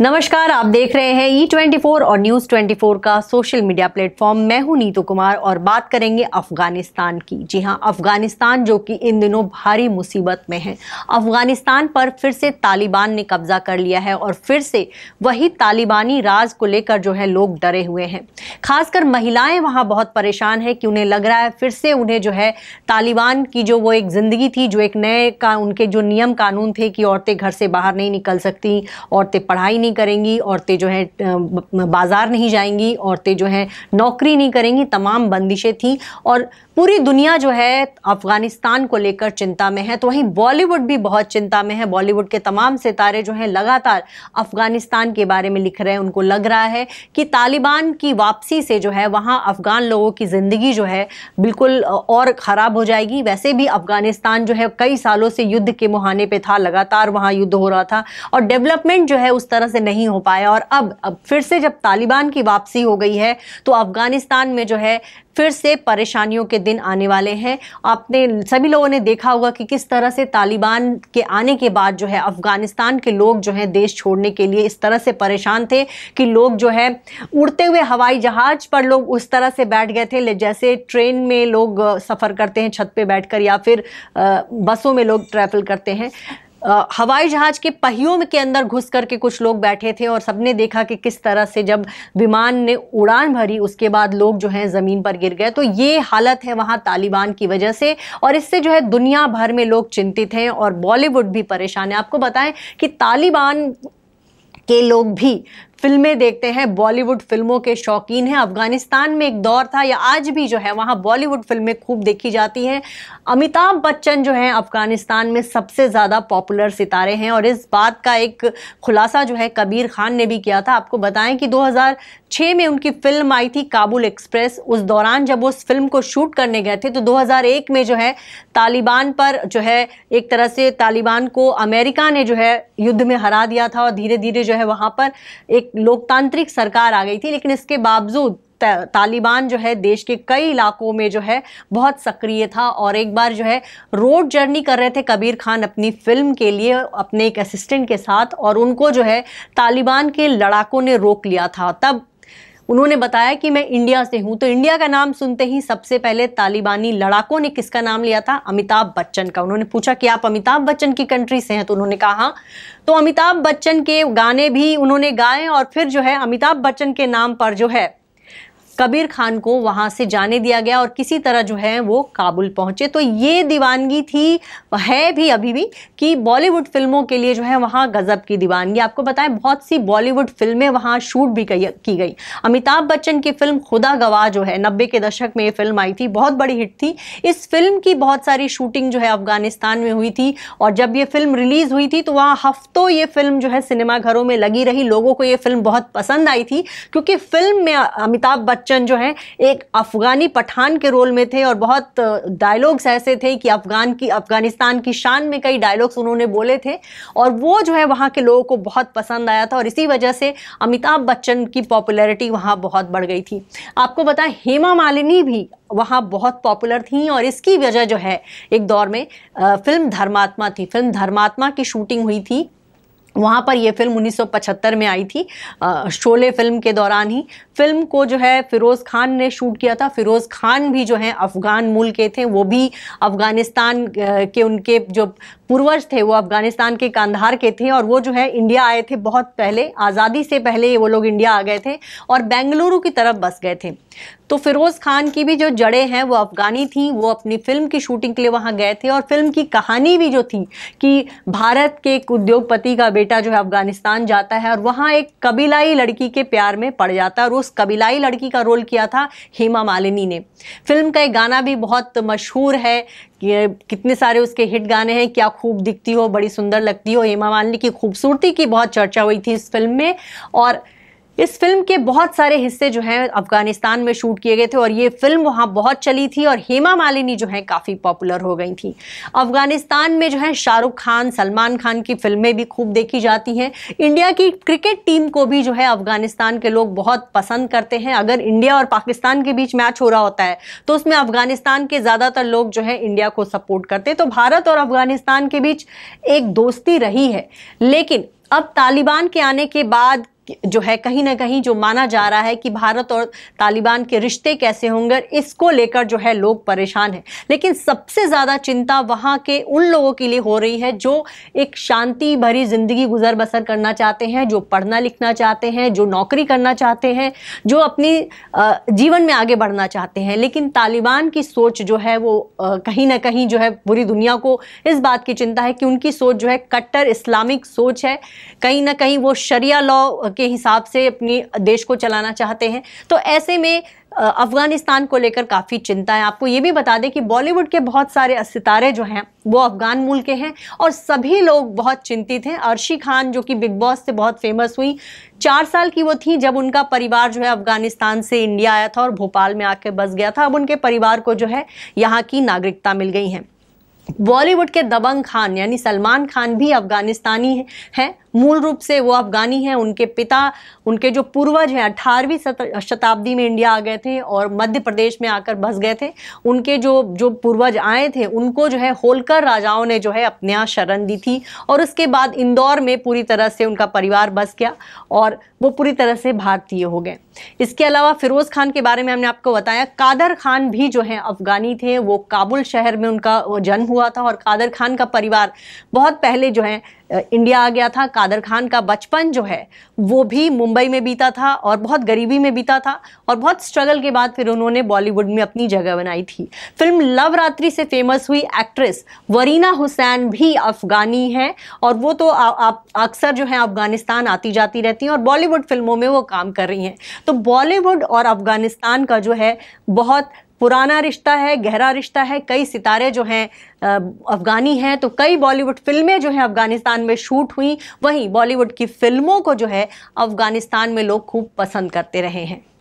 नमस्कार आप देख रहे हैं ई ट्वेंटी फोर और न्यूज ट्वेंटी फोर का सोशल मीडिया प्लेटफॉर्म मैं हूं नीतू कुमार और बात करेंगे अफगानिस्तान की जी हां अफगानिस्तान जो कि इन दिनों भारी मुसीबत में है अफगानिस्तान पर फिर से तालिबान ने कब्जा कर लिया है और फिर से वही तालिबानी राज को लेकर जो है लोग डरे हुए हैं खासकर महिलाएं वहाँ बहुत परेशान है कि उन्हें लग रहा है फिर से उन्हें जो है तालिबान की जो वो एक ज़िंदगी थी जो एक नए का उनके जो नियम कानून थे कि औरतें घर से बाहर नहीं निकल सकती औरतें पढ़ाई नहीं नहीं करेंगी औरतें जो है बाज़ार नहीं जाएंगी औरतें जो है नौकरी नहीं करेंगी तमाम बंदिशें थी और पूरी दुनिया जो है अफगानिस्तान को लेकर चिंता में है तो वहीं बॉलीवुड भी बहुत चिंता में है बॉलीवुड के तमाम सितारे जो हैं लगातार अफगानिस्तान के बारे में लिख रहे हैं उनको लग रहा है कि तालिबान की वापसी से जो है वहाँ अफगान लोगों की ज़िंदगी जो है बिल्कुल और ख़राब हो जाएगी वैसे भी अफगानिस्तान जो है कई सालों से युद्ध के मुहाने पर था लगातार वहाँ युद्ध हो रहा था और डेवलपमेंट जो है उस तरह से नहीं हो पाया और अब अब फिर से जब तालिबान की वापसी हो गई है तो अफगानिस्तान में जो है फिर से परेशानियों के दिन आने वाले हैं आपने सभी लोगों ने देखा होगा कि किस तरह से तालिबान के आने के बाद जो है अफगानिस्तान के लोग जो हैं देश छोड़ने के लिए इस तरह से परेशान थे कि लोग जो है उड़ते हुए हवाई जहाज पर लोग उस तरह से बैठ गए थे जैसे ट्रेन में लोग सफ़र करते हैं छत पर बैठ या फिर बसों में लोग ट्रैवल करते हैं हवाई जहाज के पहियों में के अंदर घुस करके कुछ लोग बैठे थे और सबने देखा कि किस तरह से जब विमान ने उड़ान भरी उसके बाद लोग जो हैं ज़मीन पर गिर गए तो ये हालत है वहाँ तालिबान की वजह से और इससे जो है दुनिया भर में लोग चिंतित हैं और बॉलीवुड भी परेशान है आपको बताएं कि तालिबान के लोग भी फिल्में देखते हैं बॉलीवुड फिल्मों के शौकीन हैं अफगानिस्तान में एक दौर था या आज भी जो है वहाँ बॉलीवुड फिल्में खूब देखी जाती हैं अमिताभ बच्चन जो हैं अफगानिस्तान में सबसे ज़्यादा पॉपुलर सितारे हैं और इस बात का एक खुलासा जो है कबीर खान ने भी किया था आपको बताएं कि दो में उनकी फ़िल्म आई थी काबुल एक्सप्रेस उस दौरान जब उस फिल्म को शूट करने गए थे तो दो में जो है तालिबान पर जो है एक तरह से तालिबान को अमेरिका ने जो है युद्ध में हरा दिया था और धीरे धीरे जो है वहाँ पर एक एक लोकतांत्रिक सरकार आ गई थी लेकिन इसके बावजूद तालिबान जो है देश के कई इलाकों में जो है बहुत सक्रिय था और एक बार जो है रोड जर्नी कर रहे थे कबीर खान अपनी फिल्म के लिए अपने एक असिस्टेंट के साथ और उनको जो है तालिबान के लड़ाकों ने रोक लिया था तब उन्होंने बताया कि मैं इंडिया से हूं तो इंडिया का नाम सुनते ही सबसे पहले तालिबानी लड़ाकों ने किसका नाम लिया था अमिताभ बच्चन का उन्होंने पूछा कि आप अमिताभ बच्चन की कंट्री से हैं तो उन्होंने कहा हाँ तो अमिताभ बच्चन के गाने भी उन्होंने गाए और फिर जो है अमिताभ बच्चन के नाम पर जो है कबीर खान को वहाँ से जाने दिया गया और किसी तरह जो है वो काबुल पहुँचे तो ये दीवानगी थी है भी अभी भी कि बॉलीवुड फिल्मों के लिए जो है वहाँ गज़ब की दीवानगी आपको बताएं बहुत सी बॉलीवुड फिल्में वहाँ शूट भी की गई अमिताभ बच्चन की फिल्म खुदा गवाह जो है नब्बे के दशक में ये फिल्म आई थी बहुत बड़ी हिट थी इस फिल्म की बहुत सारी शूटिंग जो है अफगानिस्तान में हुई थी और जब ये फिल्म रिलीज़ हुई थी तो वहाँ हफ्तों ये फिल्म जो है सिनेमाघरों में लगी रही लोगों को ये फिल्म बहुत पसंद आई थी क्योंकि फिल्म में अमिताभ बच्चन बच्चन जो हैं एक अफगानी पठान के रोल में थे और बहुत डायलॉग्स ऐसे थे कि अफगान की अफगानिस्तान की शान में कई डायलॉग्स उन्होंने बोले थे और वो जो है वहाँ के लोगों को बहुत पसंद आया था और इसी वजह से अमिताभ बच्चन की पॉपुलैरिटी वहाँ बहुत बढ़ गई थी आपको बताएं हेमा मालिनी भी वहाँ बहुत पॉपुलर थी और इसकी वजह जो है एक दौर में फिल्म धर्मात्मा थी फिल्म धर्मात्मा की शूटिंग हुई थी वहाँ पर यह फिल्म 1975 में आई थी शोले फिल्म के दौरान ही फिल्म को जो है फ़िरोज़ खान ने शूट किया था फ़िरोज़ खान भी जो है अफ़गान मूल के थे वो भी अफ़गानिस्तान के उनके जो पूर्वज थे वो अफगानिस्तान के कांधार के थे और वो जो है इंडिया आए थे बहुत पहले आज़ादी से पहले वो लोग इंडिया आ गए थे और बेंगलुरु की तरफ बस गए थे तो फिरोज़ खान की भी जो जड़ें हैं वो अफ़गानी थी वो अपनी फ़िल्म की शूटिंग के लिए वहाँ गए थे और फिल्म की कहानी भी जो थी कि भारत के एक उद्योगपति का बेटा जो है अफ़गानिस्तान जाता है और वहाँ एक कबीलाई लड़की के प्यार में पड़ जाता है और उस कबीलाई लड़की का रोल किया था हेमा मालिनी ने फिल्म का एक गाना भी बहुत मशहूर है कितने सारे उसके हिट गाने हैं क्या खूब दिखती हो बड़ी सुंदर लगती हो हेमा मालिनी की खूबसूरती की बहुत चर्चा हुई थी इस फिल्म में और इस फिल्म के बहुत सारे हिस्से जो हैं अफगानिस्तान में शूट किए गए थे और ये फिल्म वहाँ बहुत चली थी और हेमा मालिनी जो है काफ़ी पॉपुलर हो गई थी अफगानिस्तान में जो है शाहरुख खान सलमान खान की फिल्में भी खूब देखी जाती हैं इंडिया की क्रिकेट टीम को भी जो है अफगानिस्तान के लोग बहुत पसंद करते हैं अगर इंडिया और पाकिस्तान के बीच मैच हो रहा होता है तो उसमें अफगानिस्तान के ज़्यादातर लोग जो है इंडिया को सपोर्ट करते तो भारत और अफगानिस्तान के बीच एक दोस्ती रही है लेकिन अब तालिबान के आने के बाद जो है कहीं ना कहीं जो माना जा रहा है कि भारत और तालिबान के रिश्ते कैसे होंगे इसको लेकर जो है लोग परेशान हैं लेकिन सबसे ज़्यादा चिंता वहाँ के उन लोगों के लिए हो रही है जो एक शांति भरी ज़िंदगी गुजर बसर करना चाहते हैं जो पढ़ना लिखना चाहते हैं जो नौकरी करना चाहते हैं जो अपनी जीवन में आगे बढ़ना चाहते हैं लेकिन तालिबान की सोच जो है वो कहीं ना कहीं जो है पूरी दुनिया को इस बात की चिंता है कि उनकी सोच जो है कट्टर इस्लामिक सोच है कहीं ना कहीं वो शरिया लॉ के हिसाब से अपनी देश को चलाना चाहते हैं तो ऐसे में अफ़गानिस्तान को लेकर काफ़ी चिंता है आपको ये भी बता दें कि बॉलीवुड के बहुत सारे सितारे जो हैं वो अफ़गान मूल के हैं और सभी लोग बहुत चिंतित हैं अर्शी खान जो कि बिग बॉस से बहुत फेमस हुई चार साल की वो थी जब उनका परिवार जो है अफ़गानिस्तान से इंडिया आया था और भोपाल में आके बस गया था अब उनके परिवार को जो है यहाँ की नागरिकता मिल गई है बॉलीवुड के दबंग खान यानी सलमान खान भी अफगानिस्तानी हैं मूल रूप से वो अफगानी हैं उनके पिता उनके जो पूर्वज हैं अठारहवीं शताब्दी में इंडिया आ गए थे और मध्य प्रदेश में आकर बस गए थे उनके जो जो पूर्वज आए थे उनको जो है होलकर राजाओं ने जो है अपने यहाँ शरण दी थी और उसके बाद इंदौर में पूरी तरह से उनका परिवार बस गया और वो पूरी तरह से भारतीय हो गए इसके अलावा फिरोज़ खान के बारे में हमने आपको बताया कादर खान भी जो है अफगानी थे वो काबुल शहर में उनका जन्म हुआ था और कादर खान का परिवार बहुत पहले जो है इंडिया आ गया था कादर खान का बचपन जो है वो भी मुंबई में बीता था और बहुत गरीबी में बीता था और बहुत स्ट्रगल के बाद फिर उन्होंने बॉलीवुड में अपनी जगह बनाई थी फिल्म लव रात्रि से फेमस हुई एक्ट्रेस वरीना हुसैन भी अफगानी हैं और वो तो अक्सर जो है अफगानिस्तान आती जाती रहती हैं और बॉलीवुड फिल्मों में वो काम कर रही हैं तो बॉलीवुड और अफगानिस्तान का जो है बहुत पुराना रिश्ता है गहरा रिश्ता है कई सितारे जो हैं अफ़गानी हैं तो कई बॉलीवुड फिल्में जो हैं अफ़गानिस्तान में शूट हुई वहीं बॉलीवुड की फिल्मों को जो है अफ़गानिस्तान में लोग खूब पसंद करते रहे हैं